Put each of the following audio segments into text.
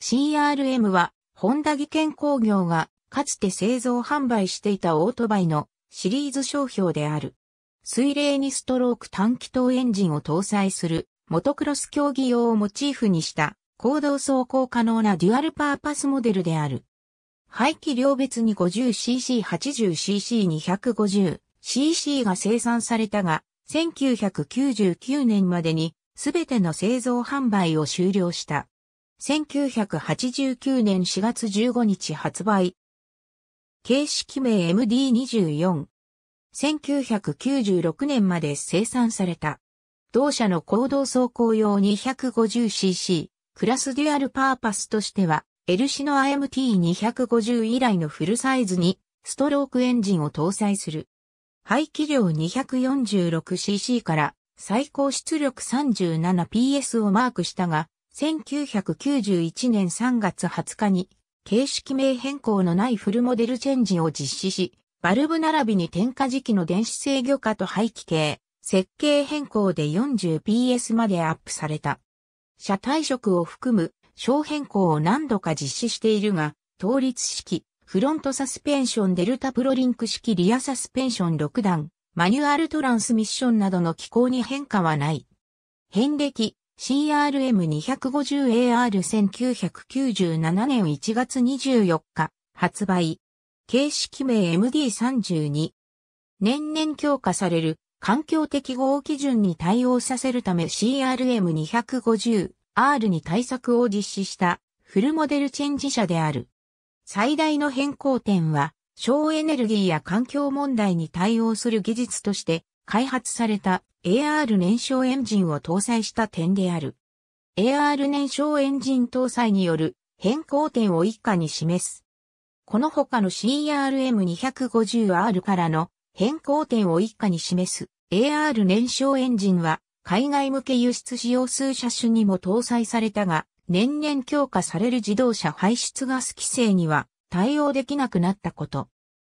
CRM は、ホンダ技研工業が、かつて製造販売していたオートバイのシリーズ商標である。水冷にストローク短気筒エンジンを搭載する、モトクロス競技用をモチーフにした、行動走行可能なデュアルパーパスモデルである。排気量別に 50cc、80cc、250cc が生産されたが、1999年までに、すべての製造販売を終了した。1989年4月15日発売。形式名 MD24。1996年まで生産された。同社の行動走行用 250cc クラスデュアルパーパスとしては、L シノ IMT250 以来のフルサイズにストロークエンジンを搭載する。排気量 246cc から最高出力 37PS をマークしたが、1991年3月20日に、形式名変更のないフルモデルチェンジを実施し、バルブ並びに点火時期の電子制御化と排気系、設計変更で 40PS までアップされた。車体色を含む小変更を何度か実施しているが、倒立式、フロントサスペンションデルタプロリンク式リアサスペンション6段、マニュアルトランスミッションなどの機構に変化はない。変歴、CRM250AR1997 年1月24日発売。形式名 MD32。年々強化される環境適合基準に対応させるため CRM250R に対策を実施したフルモデルチェンジ社である。最大の変更点は省エネルギーや環境問題に対応する技術として開発された AR 燃焼エンジンを搭載した点である。AR 燃焼エンジン搭載による変更点を以下に示す。この他の CRM250R からの変更点を以下に示す AR 燃焼エンジンは海外向け輸出使用数車種にも搭載されたが年々強化される自動車排出ガス規制には対応できなくなったこと。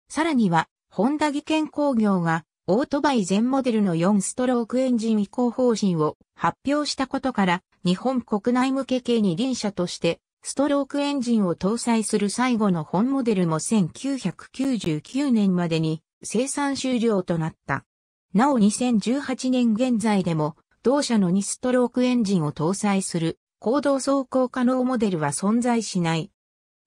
さらには、ホンダ技研工業がオートバイ全モデルの4ストロークエンジン移行方針を発表したことから、日本国内向け系に輪車として、ストロークエンジンを搭載する最後の本モデルも1999年までに生産終了となった。なお2018年現在でも、同社の2ストロークエンジンを搭載する行動走行可能モデルは存在しない。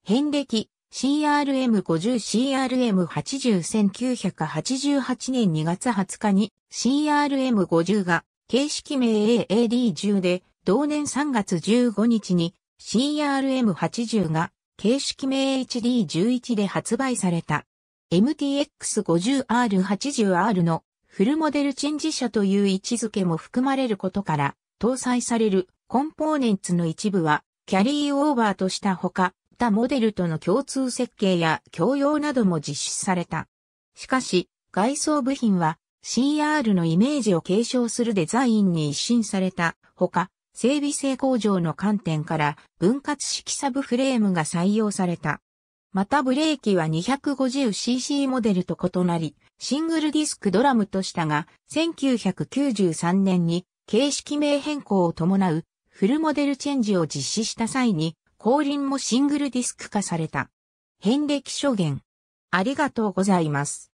変歴 CRM50CRM801988 年2月20日に CRM50 が形式名 AAD10 で同年3月15日に CRM80 が形式名 HD11 で発売された。MTX50R80R のフルモデルチェンジ車という位置づけも含まれることから搭載されるコンポーネンツの一部はキャリーオーバーとしたほかったモデルとの共通設計や共用なども実施された。しかし、外装部品は CR のイメージを継承するデザインに一新されたほか、整備性工場の観点から分割式サブフレームが採用された。またブレーキは 250cc モデルと異なり、シングルディスクドラムとしたが、1993年に形式名変更を伴うフルモデルチェンジを実施した際に、降臨もシングルディスク化された。遍歴書源。ありがとうございます。